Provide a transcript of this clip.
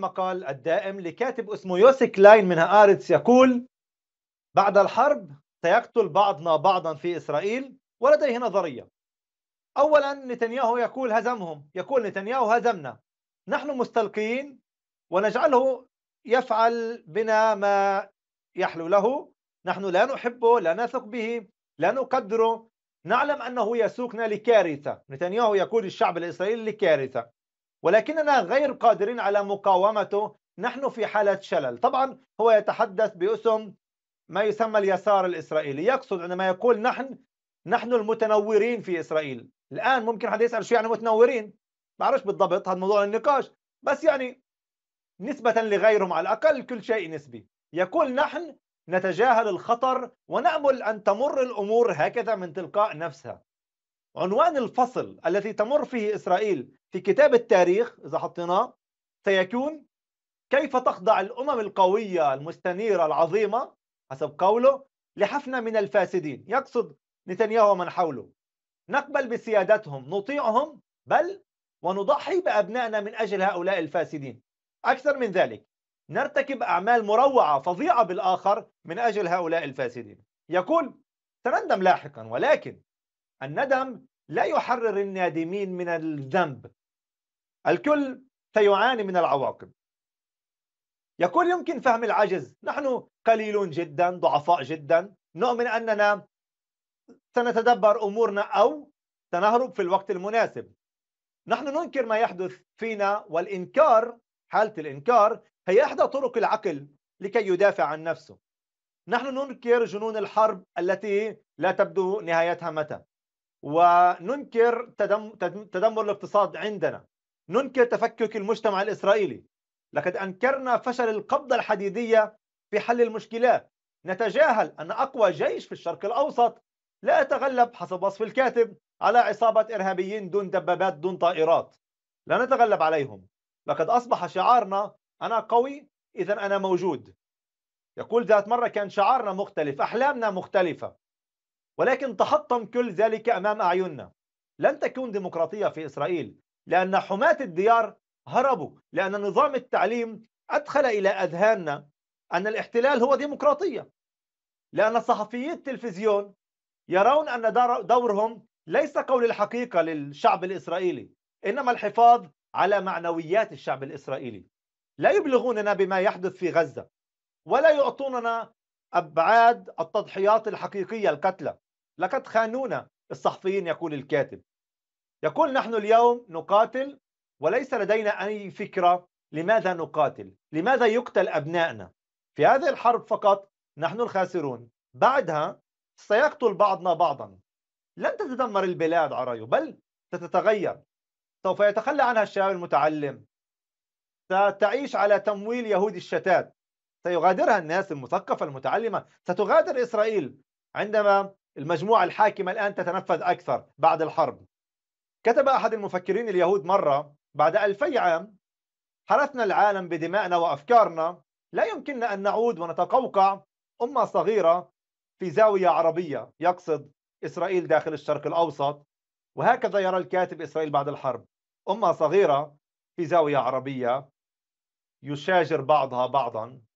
المقال الدائم لكاتب اسمه يوسي كلاين من هآرتس يقول بعد الحرب سيقتل بعضنا بعضا في إسرائيل ولديه نظرية أولا نتنياهو يقول هزمهم يقول نتنياهو هزمنا نحن مستلقين ونجعله يفعل بنا ما يحلو له نحن لا نحبه لا نثق به لا نقدره نعلم أنه يسوقنا لكارثة نتنياهو يقول الشعب الإسرائيلي لكارثة ولكننا غير قادرين على مقاومته نحن في حالة شلل طبعا هو يتحدث باسم ما يسمى اليسار الإسرائيلي يقصد عندما يقول نحن نحن المتنورين في إسرائيل الآن ممكن حد يسأل شو يعني متنورين ما أعرفش بالضبط هذا موضوع النقاش بس يعني نسبة لغيرهم على الأقل كل شيء نسبي يقول نحن نتجاهل الخطر ونأمل أن تمر الأمور هكذا من تلقاء نفسها عنوان الفصل الذي تمر فيه إسرائيل في كتاب التاريخ إذا حطيناه سيكون كيف تخضع الأمم القوية المستنيرة العظيمة حسب قوله لحفنة من الفاسدين يقصد نتنياهو ومن حوله نقبل بسيادتهم نطيعهم بل ونضحي بأبنائنا من أجل هؤلاء الفاسدين أكثر من ذلك نرتكب أعمال مروعة فظيعة بالآخر من أجل هؤلاء الفاسدين يقول سنندم لاحقا ولكن الندم لا يحرر النادمين من الذنب الكل سيعاني من العواقب يقول يمكن فهم العجز نحن قليلون جدا ضعفاء جدا نؤمن أننا سنتدبر أمورنا أو سنهرب في الوقت المناسب نحن ننكر ما يحدث فينا والإنكار حالة الإنكار هي إحدى طرق العقل لكي يدافع عن نفسه نحن ننكر جنون الحرب التي لا تبدو نهايتها متى وننكر تدمر الاقتصاد عندنا ننكر تفكك المجتمع الإسرائيلي لقد أنكرنا فشل القبضة الحديدية في حل المشكلات نتجاهل أن أقوى جيش في الشرق الأوسط لا يتغلب حسب وصف الكاتب على عصابة إرهابيين دون دبابات دون طائرات لا نتغلب عليهم لقد أصبح شعارنا أنا قوي إذا أنا موجود يقول ذات مرة كان شعارنا مختلف أحلامنا مختلفة ولكن تحطم كل ذلك أمام أعيننا لن تكون ديمقراطية في إسرائيل لأن حماة الديار هربوا لأن نظام التعليم أدخل إلى أذهاننا أن الاحتلال هو ديمقراطية لأن صحفيي التلفزيون يرون أن دورهم ليس قول الحقيقة للشعب الإسرائيلي إنما الحفاظ على معنويات الشعب الإسرائيلي لا يبلغوننا بما يحدث في غزة ولا يعطوننا أبعاد التضحيات الحقيقية القتلى لقد خانونا الصحفيين يقول الكاتب يقول نحن اليوم نقاتل وليس لدينا أي فكرة لماذا نقاتل لماذا يقتل أبنائنا في هذه الحرب فقط نحن الخاسرون بعدها سيقتل بعضنا بعضا لن تتدمر البلاد عرايو بل ستتغير سوف يتخلى عنها الشباب المتعلم ستعيش على تمويل يهود الشتات سيغادرها الناس المثقفة المتعلمة ستغادر إسرائيل عندما المجموعة الحاكمة الآن تتنفذ أكثر بعد الحرب كتب أحد المفكرين اليهود مرة بعد ألفي عام حرثنا العالم بدمائنا وأفكارنا لا يمكننا أن نعود ونتقوقع أمة صغيرة في زاوية عربية يقصد إسرائيل داخل الشرق الأوسط وهكذا يرى الكاتب إسرائيل بعد الحرب أمة صغيرة في زاوية عربية يشاجر بعضها بعضا